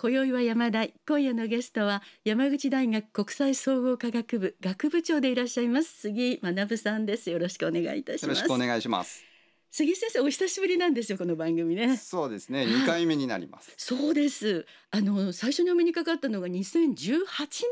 今宵は山大今夜のゲストは山口大学国際総合科学部学部長でいらっしゃいます杉学さんですよろしくお願いいたしますよろしくお願いします杉先生お久しぶりなんですよこの番組ねそうですね2回目になります、そうですあの最初にお目にかかったのが2018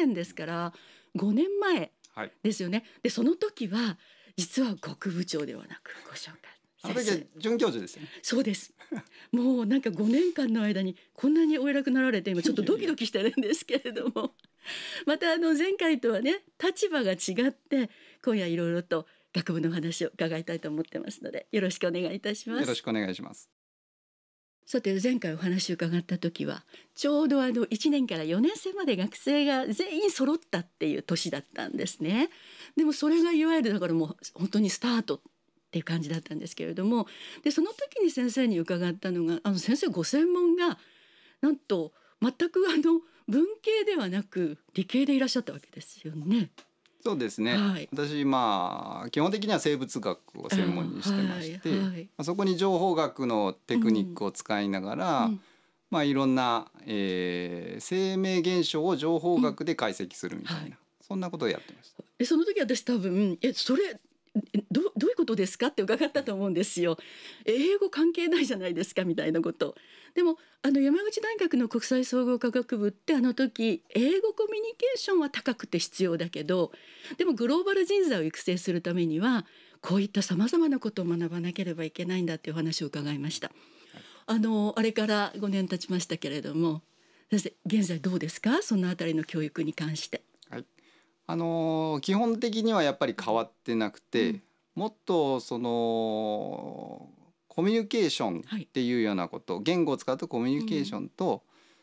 年ですから5年前ですよね、はい、でその時は実は学部長ではなくご紹介それ准教授ですよね。そうです。もうなんか5年間の間にこんなにお偉くなられて今ちょっとドキドキしてるんですけれども またあの前回とはね立場が違って今夜いろいろと学部の話を伺いたいと思ってますのでよろしくお願いいたします。よろしくお願いします。さて前回お話を伺った時はちょうどあの1年から4年生まで学生が全員揃ったっていう年だったんですねでもそれがいわゆるだからもう本当にスタートっていう感じだったんですけれどもでその時に先生に伺ったのがあの先生ご専門がなんと全くあの文系ではなく理系でいらっしゃったわけですよね。そうですね、はい、私まあ基本的には生物学を専門にしてまして、はいはい、そこに情報学のテクニックを使いながら、うんまあ、いろんな、えー、生命現象を情報学で解析するみたいな、うん、そんなことをやってました。えその時私多分えそれどどういうことですかって伺ったと思うんですよ。英語関係ないじゃないですかみたいなこと。でもあの山口大学の国際総合科学部ってあの時英語コミュニケーションは高くて必要だけどでもグローバル人材を育成するためにはこういったさまざまなことを学ばなければいけないんだっていう話を伺いました。あのあれから5年経ちましたけれども先生現在どうですかその辺りの教育に関して。あのー基本的にはやっぱり変わってなくて、うんもっとそのコミュニケーションっていうようなこと、言語を使うとコミュニケーションと、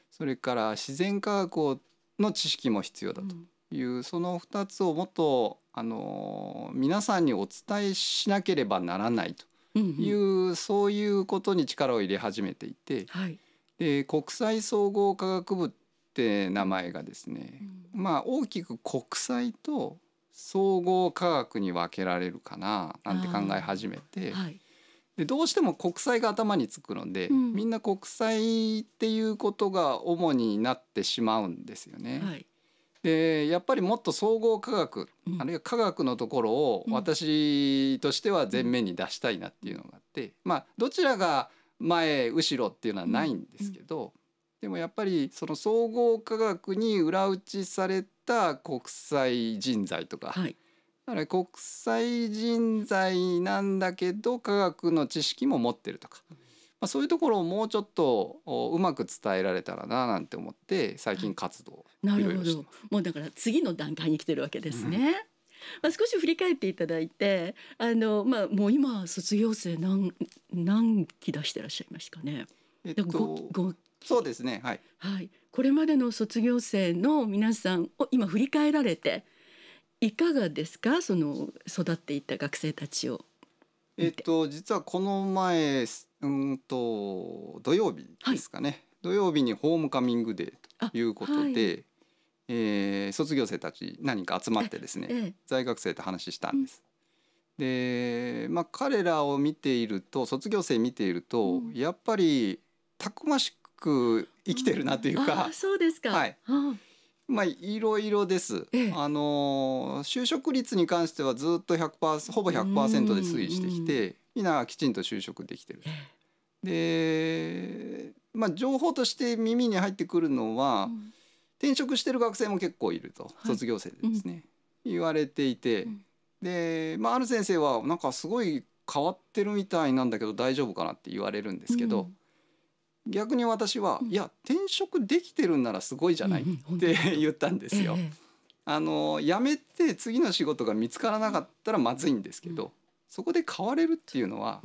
それから自然科学をの知識も必要だとうんいう、その2つをもっとあのー皆さんにお伝えしなければならないとううんいう、そういうことに力を入れ始めていて、はいで国際総合科学部っって名前がですね、うん、まあ大きく国際と総合科学に分けられるかななんて考え始めて、はい、でどうしても国際が頭につくので、うん、みんな国際っていうことが主になってしまうんですよね。はい、でやっぱりもっと総合科学、うん、あるいは科学のところを私としては前面に出したいなっていうのがあって、まあどちらが前後ろっていうのはないんですけど、でもやっぱりその総合科学に裏打ちされた国際人材とか、はい、だから国際人材なんだけど科学の知識も持ってるとか、まあ、そういうところをもうちょっとうまく伝えられたらななんて思って最近活動なるほどもうだから次の段階に来てるわけですね。うんまあ、少し振り返っていただいてあの、まあ、もう今卒業生何何期出してらっしゃいましたかね。えっと、5, 5そうですね、はい、はい、これまでの卒業生の皆さんを今振り返られていかがですかその育っていった学生たちを。えっと実はこの前うんと土曜日ですかね、はい、土曜日にホームカミングデーということで、はい、えー、卒業生たち何か集まってですね、ええ、在学生と話したんです。うん、でまあ、彼らを見ていると卒業生見ていると、うん、やっぱりたくましく生きてるなというか、うん、そうですか、はい、まあ、いろいろです、ええ、あの就職率に関してはずっと100%ほぼ100%で推移してきて皆きちんと就職できてる。で、まあ、情報として耳に入ってくるのは、うん、転職してる学生も結構いると、はい、卒業生でですね、うん、言われていて、うん、で、まあ、ある先生はなんかすごい変わってるみたいなんだけど大丈夫かなって言われるんですけど。逆に私は、いや転職できてるんならすごいじゃない、って言ったんですよ。あの辞めて次の仕事が見つからなかったらまずいんですけど、そこで変われるっていうのは、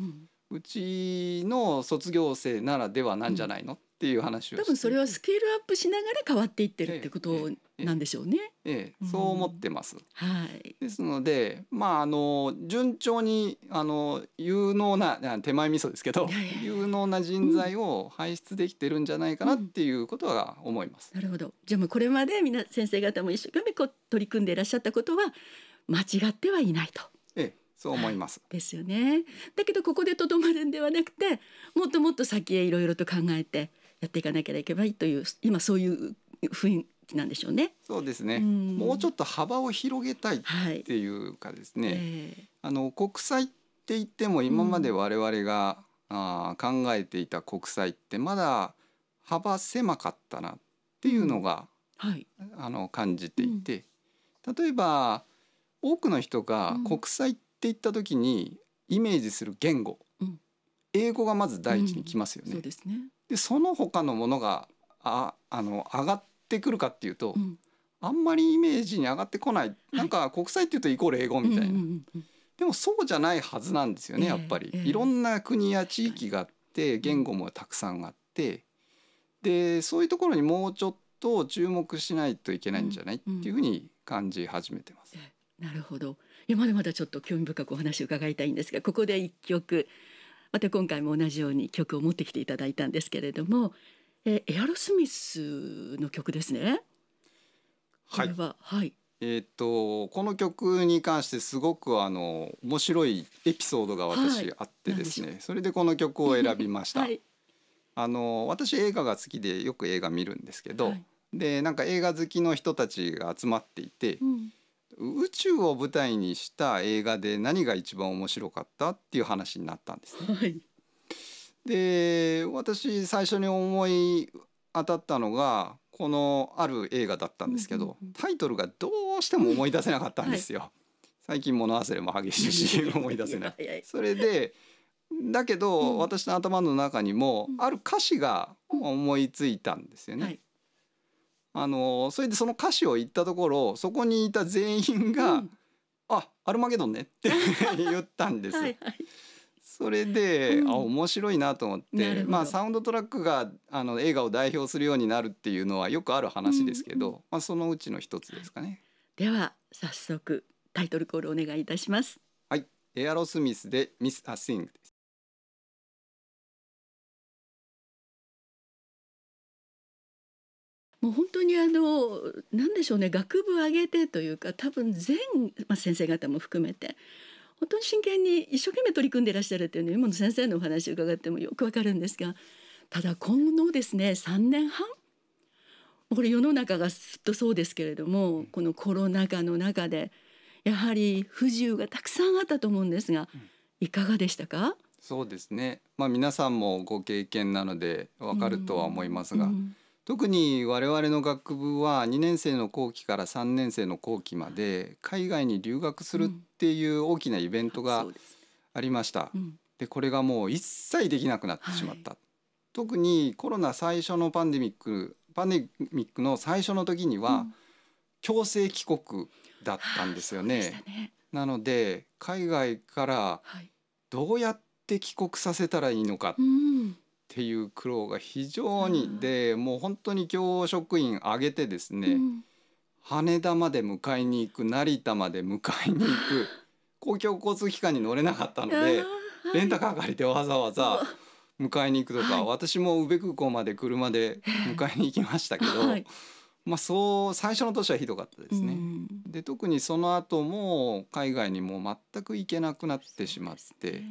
うちの卒業生ならではなんじゃないの、っていう話を多分それはスケールアップしながら変わっていってるってことなんでしょうね。ええええ、そう思ってます。うん、はい、ですのでまああの順調にあの有能な手前味噌ですけど、有能な人材を輩出できてるんじゃないかなっていうことは思います。うんうん、なるほどじゃあもうこれまで皆先生方も一生懸命こう取り組んでいらっしゃったことは間違ってはいないと。ええそう思います、はい、ですよねだけどここでとどまるんではなくてもっともっと先へいろいろと考えてやっていかなければいけないという今そういう雰囲気なんでしょうね。そうですね、うん、もうちょっと幅を広げたいっていうかですね、はいえー、あの国債って言っても今まで我々が、うん、あ考えていた国債ってまだ幅狭かったなっていうのが、うん、はい、あの感じていて、例えば多くの人が国債って言った時にイメージする言語、英語がまず第一にきますよね。そうですねでその他のものがああの上がってくるかっていうと、うん、あんまりイメージに上がってこない、はい、なんか国際っていうとイコール英語みたいな、うんうんうん、でもそうじゃないはずなんですよねやっぱり、えーえー、いろんな国や地域があって言語もたくさんあってでそういうところにもうちょっと注目しないといけないんじゃない、うんうん、っていうふうに感じ始めてます。なるほど。いやまだまだちょっと興味深くお話を伺いたいんですが、ここで1曲また今回も同じように曲を持ってきていただいたんですけれども、えエアロスミスの曲ですね。はい、は、はい、えー、っとこの曲に関してすごくあの面白いエピソードが私、あってですねそれでこの曲を選びました、はい、あの私映画が好きでよく映画見るんですけど、でなんか映画好きの人たちが集まっていて、うん宇宙を舞台にした映画で何が一番面白かったっていう話になったんです、ね、はい、で私最初に思い当たったのがこのある映画だったんですけど、タイトルがどうしても思い出せなかったんですよ。はい、最近物忘れも激しいし 思い出せない。それでだけど、私の頭の中にも、ある歌詞が思いついたんですよね。あのそれでその歌詞を言ったところそこにいた全員が「うん、あアルマゲドンね」って言ったんです。はいはいそれで、うん、あ面白いなと思ってまあサウンドトラックがあの映画を代表するようになるっていうのはよくある話ですけど、うんうん、まあそのうちの一つですかね。では早速タイトルコールお願いいたします。はい、エアロスミスでミスアスイング。もう本当にあの何でしょうね学部上げてというか多分全、まあ、先生方も含めて本当に真剣に一生懸命取り組んでいらっしゃるというの今の先生のお話伺ってもよくわかるんですがただ今後ですね3年半これ世の中がずっとそうですけれどもこのコロナ禍の中でやはり不自由がたくさんあったと思うんですがいかがでしたかそうですね、まあ、皆さんもご経験なのでわかるとは思いますが、うんうん特に我々の学部は2年生の後期から3年生の後期まで海外に留学するっていう大きなイベントがありました。うん、でこれがもう一切できなくなってしまった。はい、特にコロナ最初のパンデミックパンデミックの最初の時には、強制帰国だったんですよね。うんねなので海外からどうやって帰国させたらいいのかっていう苦労が非常にでもう本当に教職員挙げてですね、うん、羽田まで迎えに行く成田まで迎えに行く 公共交通機関に乗れなかったので、はい、レンタカー借りてわざわざ迎えに行くとか、はい、私も宇部空港まで車で迎えに行きましたけど。まあ、そう最初の年はひどかったですね。うん、で特にその後も海外にも全く行けなくなってしまって、ね、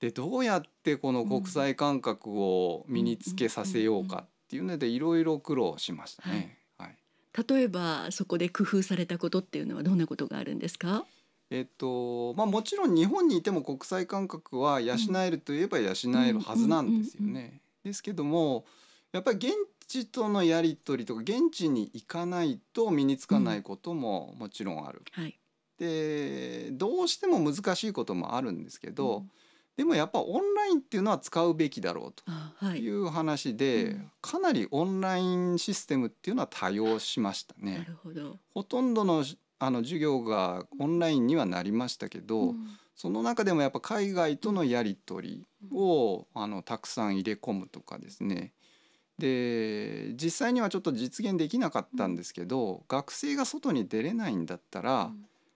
でどうやってこの国際感覚を身につけさせようかっていうのでいろいろ苦労しましたね、はい、例えばそこで工夫されたことっていうのはどんなことがあるんですかえっとまあ、もちろん日本にいても国際感覚は養えるといえば養えるはずなんですよね。ですけどもやっぱり現地とのやり取りとか現地に行かないと身につかないことももちろんある。はい、でどうしても難しいこともあるんですけど、うんでもやっぱオンラインっていうのは使うべきだろうという話で、はいうん、かなりオンラインシステムっていうのは多用しましたね。なるほどほとんどのあの授業がオンラインにはなりましたけど、うん、その中でもやっぱ海外とのやり取りをあのたくさん入れ込むとかですねで実際にはちょっと実現できなかったんですけど、うん、学生が外に出れないんだったら、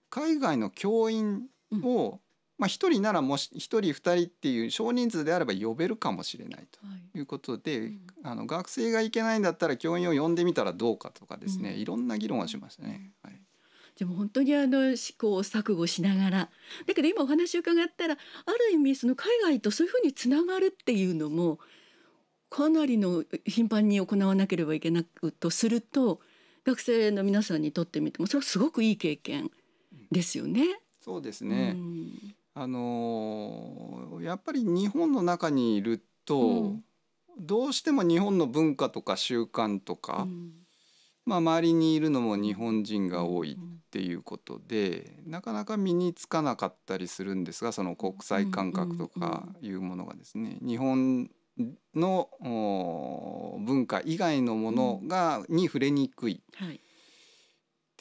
海外の教員を、まあ、1人ならもし1人2人っていう少人数であれば呼べるかもしれないということで、はいうん、あの学生が行けないんだったら教員を呼んでみたらどうかとかですね、うん、いろんな議論はしましたね。はい、でも本当にあの試行錯誤しながらだけど今お話を伺ったらある意味その海外とそういうふうにつながるっていうのもかなりの頻繁に行わなければいけなくとすると学生の皆さんにとってみてもそれはすごくいい経験ですよね。うん、そうですね、あのーやっぱり日本の中にいると、うんどうしても日本の文化とか習慣とか、うんまあ、周りにいるのも日本人が多いっていうことで、なかなか身につかなかったりするんですがその国際感覚とかいうものがですね、日本の文化以外のものが、に触れにくい。はい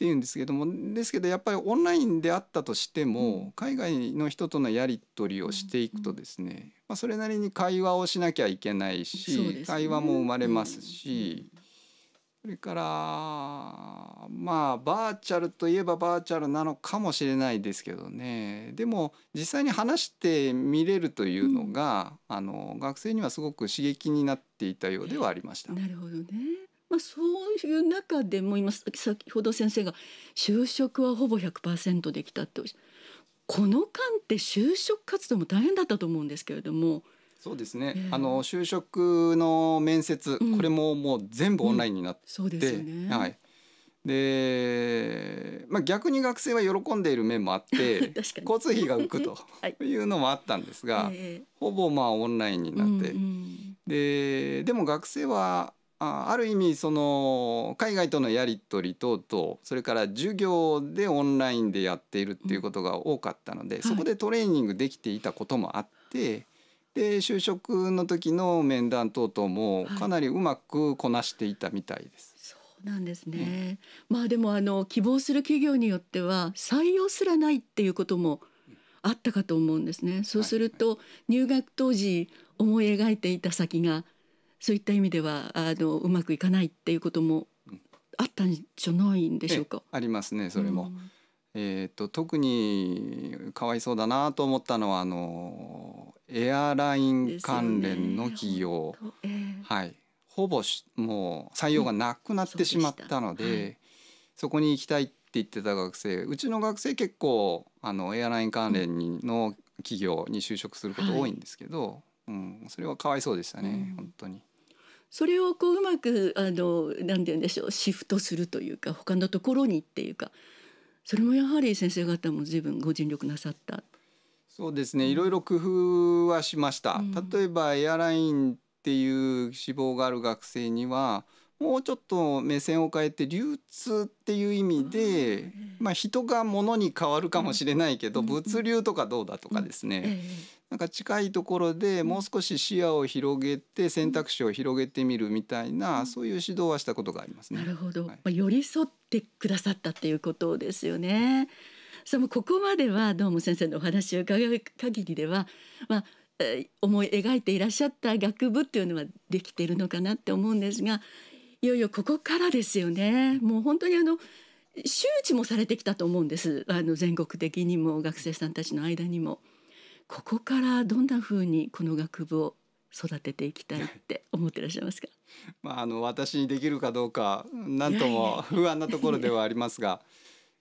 って言うんですけどもですけどやっぱりオンラインであったとしても、海外の人とのやり取りをしていくとですね、まあ、それなりに会話をしなきゃいけないし、会話も生まれますし、それからまあバーチャルといえばバーチャルなのかもしれないですけどねでも実際に話してみれるというのが、あの学生にはすごく刺激になっていたようではありました。なるほどねまあ、そういう中でも今先ほど先生が就職はほぼ100%できたっておっしゃこの間って就職活動も大変だったと思うんですけれども。そうですね、えー、あの就職の面接、これももう全部オンラインになって、ででまあ、逆に学生は喜んでいる面もあって 交通費が浮くと いうのもあったんですが、はい、ほぼまあオンラインになって、うんうん、ででも学生はあある意味その海外とのやり取り等々それから授業でオンラインでやっているっていうことが多かったので、そこでトレーニングできていたこともあって。で就職の時の面談等々もかなりうまくこなしていたみたいです。はい、そうなんですね、うん、まあでもあの希望する企業によっては採用すらないっていうこともあったかと思うんですね。そうすると入学当時思い描いていた先がそういった意味ではあのうまくいかないっていうこともあったんじゃないんでしょうか。ありますねそれも。うん、えーと、特にかわいそうだなと思ったのはあのエアライン関連の企業、ねえー、はい、ほぼしもう採用がなくなってしまったのでうんそではい、そこに行きたいって言ってた学生うちの学生結構あのエアライン関連に、の企業に就職すること多いんですけど、はい、うんそれはかわいそうでしたね、うん、本当に。それをこううまくあのなんて言うんでしょうシフトするというか他のところにっていうかそれもやはり先生方も随分ご尽力なさったそうですねいろいろ工夫はしました、うん、例えばエアラインっていう志望がある学生にはもうちょっと目線を変えて流通っていう意味で、まあ、人が物に変わるかもしれないけど、物流とかどうだとかですね、なんか近いところでもう少し視野を広げて選択肢を広げてみるみたいな、そういう指導はしたことがありますね。なるほど、まあ、寄り添ってくださったっていうことですよね。そのここまではどうも先生のお話を伺う限りでは、まあ、え思い描いていらっしゃった学部っていうのはできているのかなって思うんですがいよいよここからですよねもう本当にあの周知もされてきたと思うんですあの全国的にも学生さんたちの間にもここからどんなふうにこの学部を育てていきたいって思ってらっしゃいますかまああの私にできるかどうか何とも不安なところではありますが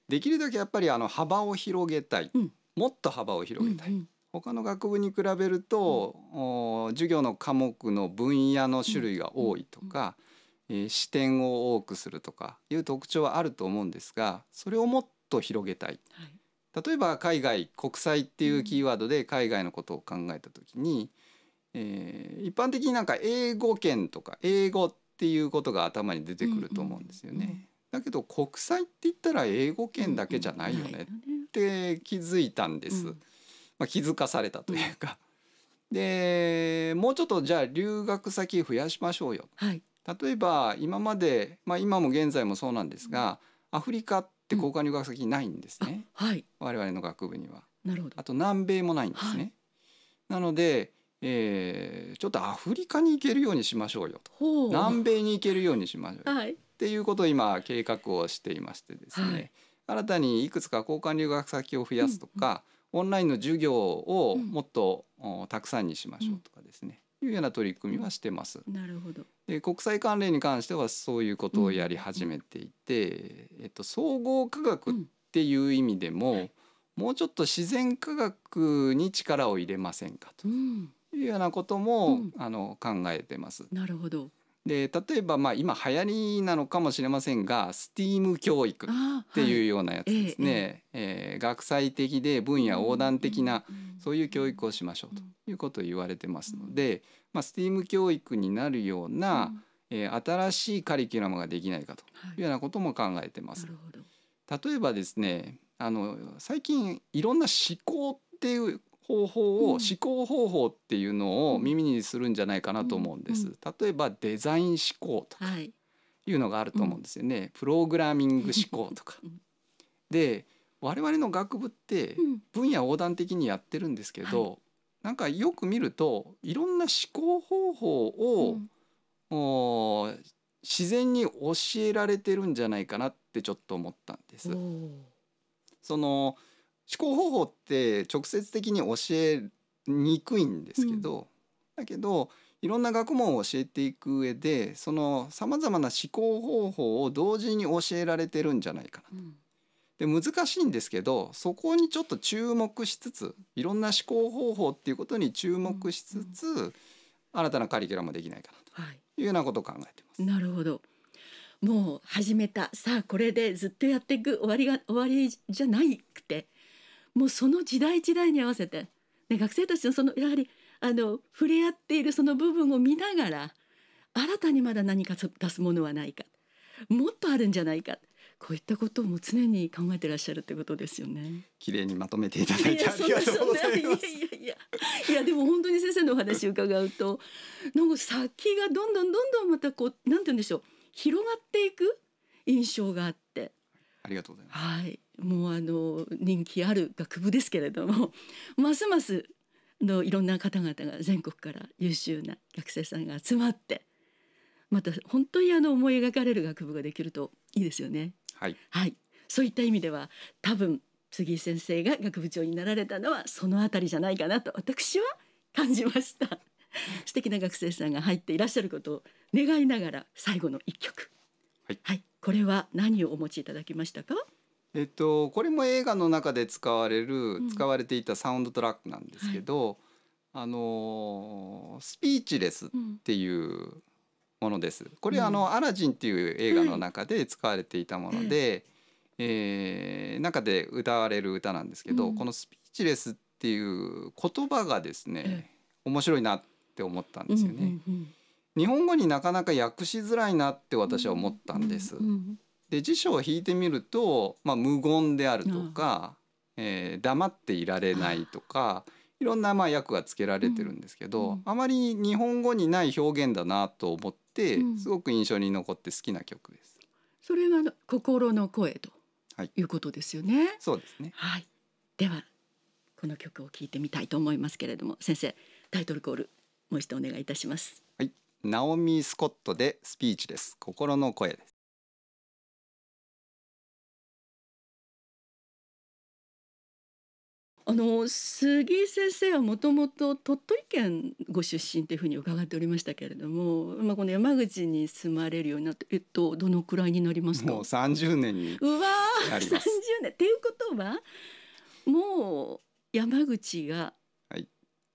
できるだけやっぱりあの幅を広げたい、うん、もっと幅を広げたい。うんうん他の学部に比べると、うん、授業の科目の分野の種類が多いとか、う視点を多くするとかいう特徴はあると思うんですがそれをもっと広げたい、はい、例えば海外国際っていうキーワードで海外のことを考えた時に、うん、えー、一般的になんか英語圏とか英語っていうことが頭に出てくると思うんですよね。うんうん、だけど国際って言ったら英語圏だけじゃないよねって気づいたんです。まあ、気づかされたというか、でもうちょっとじゃあ留学先増やしましょうよ、はい、例えば今まで、まあ、今も現在もそうなんですが、うん、アフリカって交換留学先ないんですね、うん、はい、我々の学部には。なるほどあと南米もないんですね。はい、なので、えー、ちょっとアフリカに行けるようにしましょうよと南米に行けるようにしましょうよ、はい、っていうことを今計画をしていましてですね、はい、新たにいくつか交換留学先を増やすとか、うんうん、オンラインの授業をもっと、うん、たくさんにしましょうとかですね、うん、いうような取り組みはしてます。なるほどで国際関連に関してはそういうことをやり始めていて、えっと、総合科学っていう意味でも、もうちょっと自然科学に力を入れませんかというようなことも、あの考えてます。なるほどで例えばまあ今流行りなのかもしれませんが STEAM 教育っていうようなやつですね、はい、えー、えー、学際的で分野横断的な、そういう教育をしましょうということを言われてますので、まあ、STEAM 教育になるような、えー、新しいカリキュラムができないかというようなことも考えてます。はい、例えばですねあの最近いろんな思考っていう方法を思考方法っていうのを耳にするんじゃないかなと思うんです。例えばデザイン思考とかいうのがあると思うんですよね。プログラミング思考とか。で我々の学部って分野横断的にやってるんですけど、うんはい、なんかよく見るといろんな思考方法を、うん、自然に教えられてるんじゃないかなってちょっと思ったんです。その思考方法って直接的に教えにくいんですけど、だけどいろんな学問を教えていく上でそのさまざまな思考方法を同時に教えられてるんじゃないかなと。で難しいんですけどそこにちょっと注目しつついろんな思考方法っていうことに注目しつつ、うんうん、新たなカリキュラムできないかなというようなことを考えてます。はい、なるほどもう始めたさあこれでずっとやっていく終わりが終わりじゃないくてもうその時代時代に合わせて、ね、学生たちのそのやはりあの触れ合っているその部分を見ながら新たにまだ何か出すものはないかもっとあるんじゃないかこういったことも常に考えてらっしゃるってことですよね。綺麗にまとめていただいてありがとうございます。いやいやいやでも本当に先生のお話伺うと、なんか先がどんどんどんどんまたこうなんて言うんでしょう広がっていく印象があって。ありがとうございます。はい。もうあの人気ある学部ですけれども ますますのいろんな方々が全国から優秀な学生さんが集まってまた本当にあの思い描かれる学部ができるといいですよね。はい、はい、そういった意味では多分杉井先生が学部長になられたのはそのあたりじゃないかなと私は感じました。素敵な学生さんが入っていらっしゃることを願いながら最後の一曲、はい、はい、これは何をお持ちいただきましたかえっと、これも映画の中で使われる、使われていたサウンドトラックなんですけど、あのスピーチレスっていうものです。これ、あのアラジンっていう映画の中で使われていたもので、えー、中で歌われる歌なんですけど、このスピーチレスっていう言葉がですね、面白いなって思ったんですよね。日本語になかなか訳しづらいなって私は思ったんです。で辞書を引いてみると、まあ、無言であるとか、うん、えー、黙っていられないとかいろんなまあ訳がつけられてるんですけど、うん、あまり日本語にない表現だなと思って、うん、すごく印象に残って好きな曲です。それが心の声とはいいうことですよね。そうですね。はい。ではこの曲を聞いてみたいと思いますけれども、先生タイトルコールもう一度お願いいたします。はい。ナオミスコットでスピーチです。心の声です。あの杉井先生はもともと鳥取県ご出身というふうに伺っておりましたけれども、まあ、この山口に住まれるようになって、えっと、どのくらいになりますかもう30年にうわ30年っていうことはもう山口がはい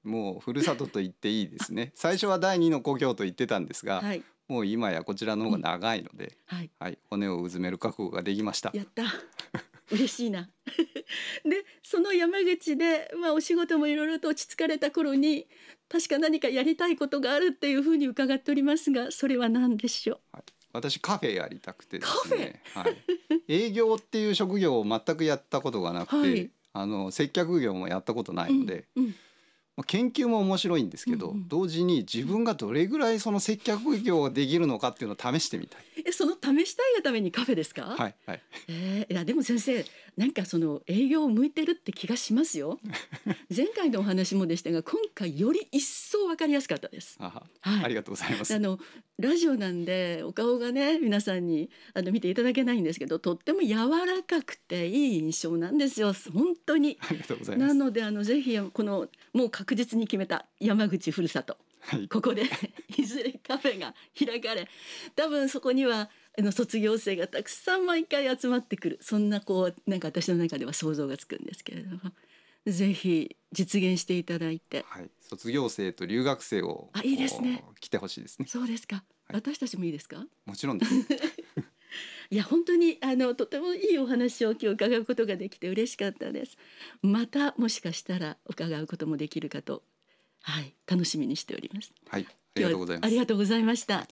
もうふるさとと言っていいですね最初は第二の故郷と言ってたんですが、はい、もう今やこちらの方が長いので、うん、はい、はい、骨をうずめる覚悟ができました。やった嬉しいな でその山口で、まあ、お仕事もいろいろと落ち着かれた頃に確か何かやりたいことがあるっていうふうに伺っておりますがそれは何でしょう、はい、私カフェやりたくてですね、はい、営業っていう職業を全くやったことがなくて、はい、あの接客業もやったことないので、うんうん、まあ、研究も面白いんですけど、うんうん、同時に自分がどれぐらいその接客業ができるのかっていうのを試してみたい。え、その試したいがためにカフェですか？はいはい。えー、いやでも先生なんかその営業を向いてるって気がしますよ 前回のお話もでしたが今回より一層わかりやすかったですはい、ありがとうございますあのラジオなんでお顔がね皆さんにあの見ていただけないんですけどとっても柔らかくていい印象なんですよ本当にありがとうございますなのであのぜひこのもう確実に決めた山口ふるさと、はい、ここで いずれカフェが開かれ多分そこにはあの卒業生がたくさん毎回集まってくるそんなこうなんか私の中では想像がつくんですけれども。ぜひ実現していただいて、はい、卒業生と留学生をあいいですね来てほしいですねそうですか、はい、私たちもいいですかもちろんです いや本当にあのとてもいいお話を今日伺うことができて嬉しかったですまたもしかしたら伺うこともできるかとはい楽しみにしておりますはいありがとうございますありがとうございました